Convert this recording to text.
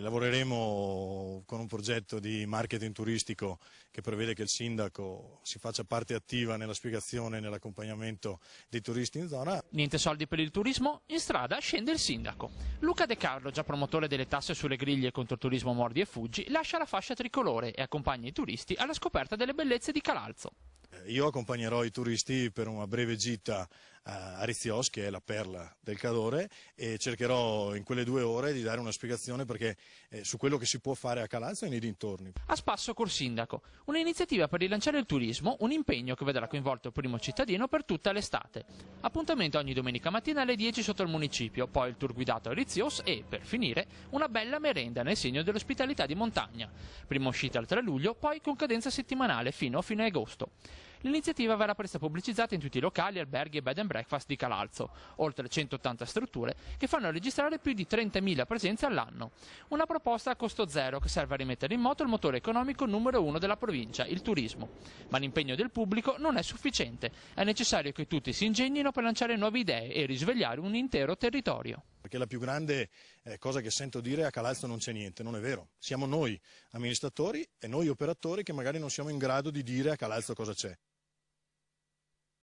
Lavoreremo con un progetto di marketing turistico che prevede che il sindaco si faccia parte attiva nella spiegazione e nell'accompagnamento dei turisti in zona. Niente soldi per il turismo? In strada scende il sindaco. Luca De Carlo, già promotore delle tasse sulle griglie contro il turismo mordi e fuggi, lascia la fascia tricolore e accompagna i turisti alla scoperta delle bellezze di Calalzo. Eh, io accompagnerò i turisti per una breve gita a Rizios, che è la perla del Cadore, e cercherò in quelle due ore di dare una spiegazione perché, eh, su quello che si può fare a Calazzo e nei dintorni. A spasso col sindaco, un'iniziativa per rilanciare il turismo, un impegno che vedrà coinvolto il primo cittadino per tutta l'estate. Appuntamento ogni domenica mattina alle 10 sotto il municipio, poi il tour guidato a Rizios e, per finire, una bella merenda nel segno dell'ospitalità di montagna. Prima uscita il 3 luglio, poi con cadenza settimanale fino a fine agosto. L'iniziativa verrà presto pubblicizzata in tutti i locali, alberghi e bed and breakfast di Calalzo, oltre 180 strutture che fanno registrare più di 30.000 presenze all'anno. Una proposta a costo zero che serve a rimettere in moto il motore economico numero uno della provincia, il turismo. Ma l'impegno del pubblico non è sufficiente, è necessario che tutti si ingegnino per lanciare nuove idee e risvegliare un intero territorio perché la più grande eh, cosa che sento dire è a Calalzo non c'è niente, non è vero. Siamo noi amministratori e noi operatori che magari non siamo in grado di dire a Calalzo cosa c'è.